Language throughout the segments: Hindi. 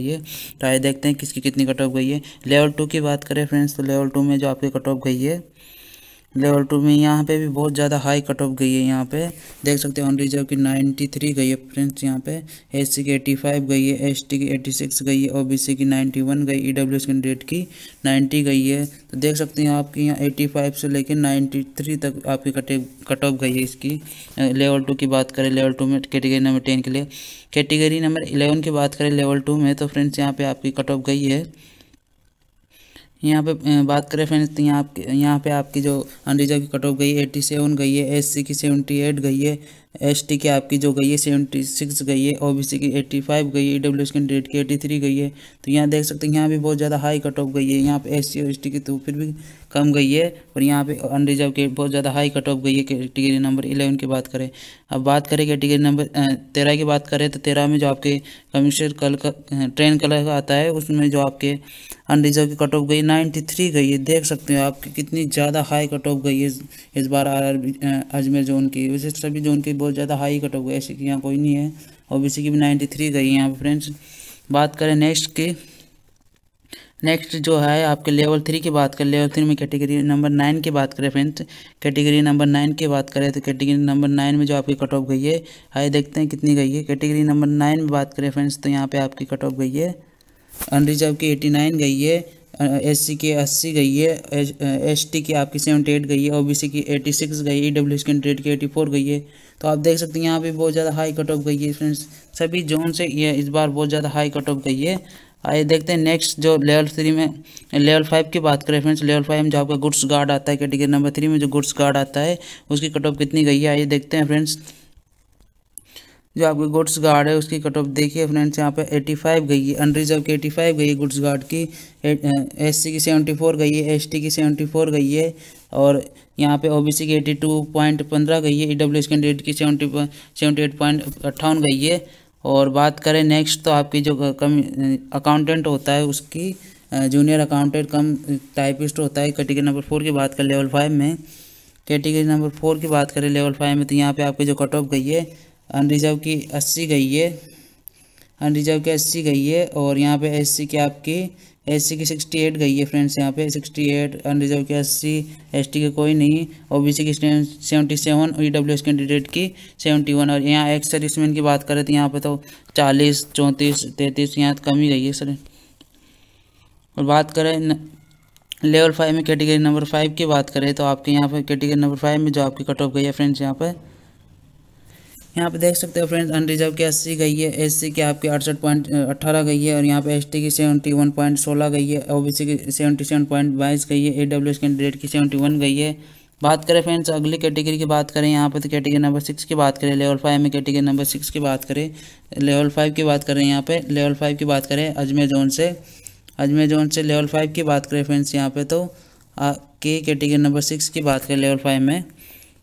गई है तो आइए देखते हैं किसकी कितनी कट ऑफ गई है लेवल टू की बात करें फ्रेंड्स तो लेवल टू में जो आपकी कट ऑफ गई है लेवल टू में यहाँ पे भी बहुत ज़्यादा हाई कट ऑफ गई है यहाँ पे देख सकते हैं ऑन रिजर्व की नाइन्टी थ्री गई है फ्रेंड्स यहाँ पे एस सी की 85 फाइव गई है एस टी की 86 सिक्स गई है ओ बी सी की नाइन्टी वन गई ई डब्ल्यू एस कैंडिडेट की नाइन्टी गई है तो देख सकते हैं आपकी यहाँ एटी फाइव से लेकर नाइन्टी थ्री तक आपकी कटे कट ऑफ गई है इसकी लेवल टू की बात करें लेवल टू में कैटेगरी नंबर टेन के लिए कैटेगरी नंबर इलेवन की बात करें लेवल टू में तो फ्रेंड्स यहाँ पर आपकी कट ऑफ गई है यहाँ पे बात करें फ्रेंड्स तो यहाँ यहाँ पे आपकी जो अनरिजर्व की कट ऑफ गई है एट्टी सेवन गई है एस सी की सेवेंटी एट गई है एसटी की आपकी जो गई है सेवेंटी सिक्स गई है ओबीसी की एट्टी फाइव गई है डब्ल्यू कैंडिडेट की एट्टी थ्री गई है तो यहाँ देख सकते हैं यहाँ भी बहुत ज़्यादा हाई कट ऑफ गई है यहाँ पे एस सी एस टी की तो फिर भी कम गई है और यहाँ पे अनरिजर्व की बहुत ज़्यादा हाई कट ऑफ गई है कैटेगरी नंबर इलेवन की बात करें अब बात करें कैटेगरी नंबर तेरह की बात करें तो तेरह में जो आपके कमिश्नर कल का ट्रेन कलर का आता है उसमें जो आपके अनरिजर्व की कट ऑफ गई नाइन्टी थ्री गई है देख सकते हो आपकी कितनी ज़्यादा हाई कट ऑफ गई है इस बार आर आर अजमेर जोन की वैसे सभी जोन की बहुत बहुत ज़्यादा हाई कट हो गया ऐसी की यहाँ कोई नहीं है ओ बी सी की भी नाइन्टी थ्री गई है यहाँ पर फ्रेंड्स बात करें नेक्स्ट की नेक्स्ट जो है आपके लेवल थ्री की बात करें लेवल थ्री में कैटेगरी नंबर नाइन की बात करें फ्रेंड्स कैटेगरी नंबर नाइन की बात करें तो कैटेगरी नंबर नाइन में जो आपकी कट ऑफ गई है आइए देखते हैं कितनी गई है कैटेगरी नंबर नाइन में बात करें फ्रेंड्स तो यहाँ पे आपकी कट ऑफ गई है अनरिजर्व की एटी नाइन गई है एस की अस्सी गई है एस टी की आपकी सेवेंटी एट गई है ओ बी सी की एटी सिक्स गई है ई डब्ल्यू की हंड्रेड की एटी फोर गई है तो आप देख सकते हैं यहाँ पे बहुत ज़्यादा हाई कट ऑफ गई है फ्रेंड्स सभी जोन से ये इस बार बहुत ज़्यादा हाई कट ऑफ गई है आइए देखते हैं नेक्स्ट जो लेवल थ्री में लेवल फाइव की बात करें फ्रेंड्स लेवल फाइव में जो आपका गुड्स गार्ड आता है कैटेगरी नंबर थ्री में जो गुड्स गार्ड आता है उसकी कट ऑफ कितनी गई है आइए देखते हैं फ्रेंड्स जो आपकी गुड्स गार्ड है उसकी कट ऑफ देखिए फ्रेंड्स यहाँ पे 85 गई है अनरिजर्व की 85 गई है गुड्स गार्ड की एस सी की 74 गई है एसटी की 74 गई है और यहाँ पे ओबीसी की 82.15 गई है ईडब्ल्यू एस कैंडिडेट की सेवेंटी सेवेंटी एट पॉइंट अट्ठावन गई है और बात करें नेक्स्ट तो आपकी जो कम अकाउंटेंट होता है उसकी जूनियर अकाउंटेंट कम टाइपिस्ट होता है कैटेगरी नंबर फोर की बात करें लेवल फाइव में कैटेगरी नंबर फोर की बात करें लेवल फाइव में तो यहाँ पर आपकी जो कट ऑफ गई है अनरिजर्व की अस्सी गई है अनरिजर्व की अस्सी गई है और यहाँ पे एस की आपकी एस की सिक्सटी एट गई है फ्रेंड्स यहाँ पे सिक्सटी एट अनरिजर्व की अस्सी एस की कोई नहीं ओ बी की सेवेंटी सेवन और ई डब्ल्यू एस कैंडिडेट की सेवेंटी वन और यहाँ एक्स सर्विसमैन की बात करें तो यहाँ पे तो चालीस चौंतीस तैंतीस यहाँ तो कम ही गई है सर और बात करें लेवल फाइव में कैटेगरी नंबर फाइव की बात करें तो आपके यहाँ पर कैटेगरी नंबर फाइव में जो आपकी कट ऑफ गई है फ्रेंड्स यहाँ पर यहाँ पे देख सकते हो फ्रेंड्स अनरिजर्व की अस्सी गई है एससी की आपकी अड़सठ पॉइंट अट्ठारह गई है और यहाँ पे एसटी की सेवेंटी वन पॉइंट सोलह गई है ओबीसी की सेवेंटी सेवन पॉइंट बाईस गई है ए डब्ल्यू एस कैंडिडेट की सेवेंटी वन गई है बात करें फ्रेंड्स अगली कैटेगरी की बात करें यहाँ पर तो कैटेगरी नंबर सिक्स की बात करें लेवल फाइव में कैटेगरी नंबर सिक्स की बात करें लेवल फाइव की बात करें यहाँ पर लेवल फाइव की बात करें अजमेर जोन से अजमेर जोन से लेवल फाइव की बात करें फ्रेंड्स यहाँ पर तो के कैटेगरी नंबर सिक्स की बात करें लेवल फाइव में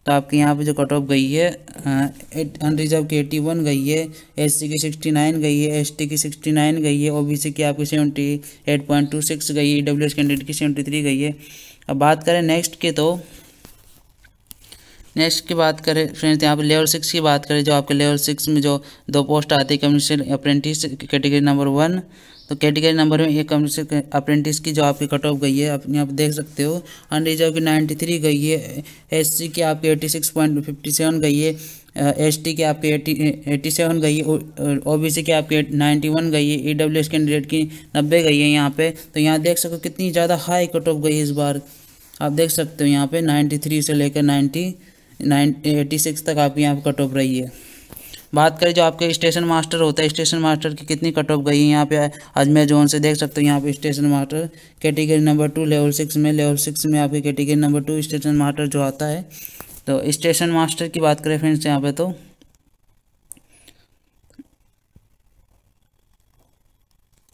तो आपके यहाँ पे जो कट ऑफ गई है अनरिजर्व की एट्टी वन गई है एस सी की सिक्सटी नाइन गई है एस टी की सिक्सटी नाइन गई है ओ बी सी की आपकी seventy eight point two six गई है डब्ल्यू एस कैंडिडेट की सेवेंटी थ्री गई है अब बात करें नेक्स्ट की तो नेक्स्ट की बात करें फ्रेंड्स यहाँ पे लेवल सिक्स की बात करें जो आपके लेवल सिक्स में जो दो पोस्ट आती है commercial apprentice category number one तो कैटेगरी नंबर में एक अप्रेंटिस की जो आपकी कट ऑफ गई है आप यहाँ पर देख सकते हो अनरिजर्व की नाइन्टी थ्री गई है एस सी की आपकी eighty six point fifty seven गई है एस टी की आपकी एटी एटी सेवन गई है ओ बी सी की आपकी नाइन्टी वन गई है ई डब्ल्यू एस कैंडिडेट की नब्बे गई है यहाँ पे तो यहाँ देख सको कितनी ज़्यादा हाई कट ऑफ गई है इस बार आप देख सकते हो यहाँ पर नाइन्टी थ्री से लेकर नाइन्टी नाइन एटी सिक्स तक आपकी यहाँ पर कट ऑफ रही है बात करें जो आपके स्टेशन मास्टर होता है स्टेशन मास्टर की कितनी कट ऑफ गई है यहाँ पे अजमेर जोन से देख सकते हो यहाँ पे station master category number two level six में लेवल सिक्स में आपकी category number two station master जो आता है तो स्टेशन मास्टर की बात करें फ्रेंड्स यहाँ पे तो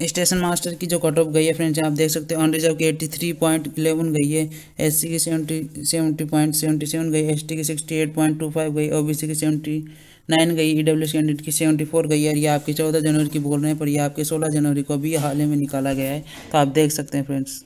स्टेशन मास्टर की जो कट ऑफ गई है फ्रेंड्स आप देख सकते हो ऑन रिजर्व की एट्टी थ्री पॉइंट इलेवन गई है एस सी की seventy seventy point seventy seven गई एस टी की sixty eight point two five गई ओ बी सी की सेवेंटी नाइन गई ई डब्ल्यू कैंडिडेट की सेवेंटी फोर गई है और ये आपकी चौदह जनवरी की बोल रहे हैं पर ये आपके सोलह जनवरी को भी हाल ही में निकाला गया है तो आप देख सकते हैं फ्रेंड्स